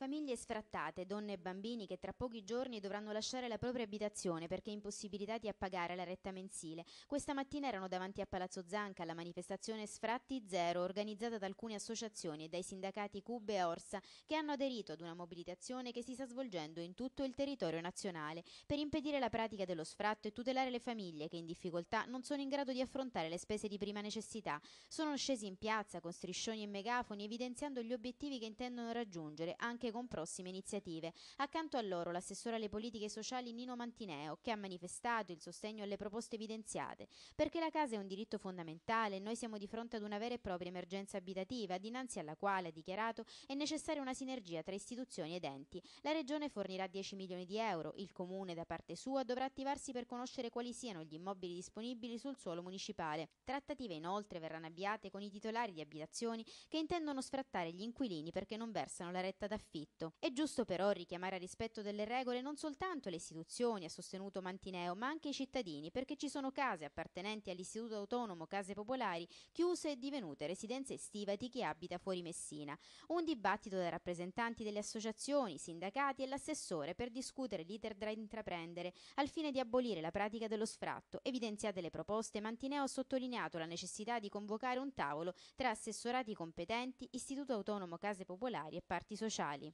Famiglie sfrattate, donne e bambini che tra pochi giorni dovranno lasciare la propria abitazione perché impossibilitati a pagare la retta mensile. Questa mattina erano davanti a Palazzo Zanca alla manifestazione Sfratti Zero organizzata da alcune associazioni e dai sindacati Cube e Orsa che hanno aderito ad una mobilitazione che si sta svolgendo in tutto il territorio nazionale per impedire la pratica dello sfratto e tutelare le famiglie che in difficoltà non sono in grado di affrontare le spese di prima necessità. Sono scesi in piazza con striscioni e megafoni evidenziando gli obiettivi che intendono raggiungere anche anche con prossime iniziative. Accanto a loro l'assessore alle politiche sociali Nino Mantineo, che ha manifestato il sostegno alle proposte evidenziate, perché la casa è un diritto fondamentale noi siamo di fronte ad una vera e propria emergenza abitativa, dinanzi alla quale, ha dichiarato, è necessaria una sinergia tra istituzioni ed enti. La Regione fornirà 10 milioni di euro, il Comune da parte sua dovrà attivarsi per conoscere quali siano gli immobili disponibili sul suolo municipale. Trattative inoltre verranno avviate con i titolari di abitazioni che intendono sfrattare gli inquilini perché non versano la retta d'affitto affitto. È giusto però richiamare a rispetto delle regole non soltanto le istituzioni, ha sostenuto Mantineo, ma anche i cittadini, perché ci sono case appartenenti all'Istituto Autonomo Case Popolari chiuse e divenute residenze estiva di chi abita fuori Messina. Un dibattito da rappresentanti delle associazioni, sindacati e l'assessore per discutere l'iter da intraprendere al fine di abolire la pratica dello sfratto. Evidenziate le proposte, Mantineo ha sottolineato la necessità di convocare un tavolo tra assessorati competenti, Istituto Autonomo Case Popolari e parti sociali.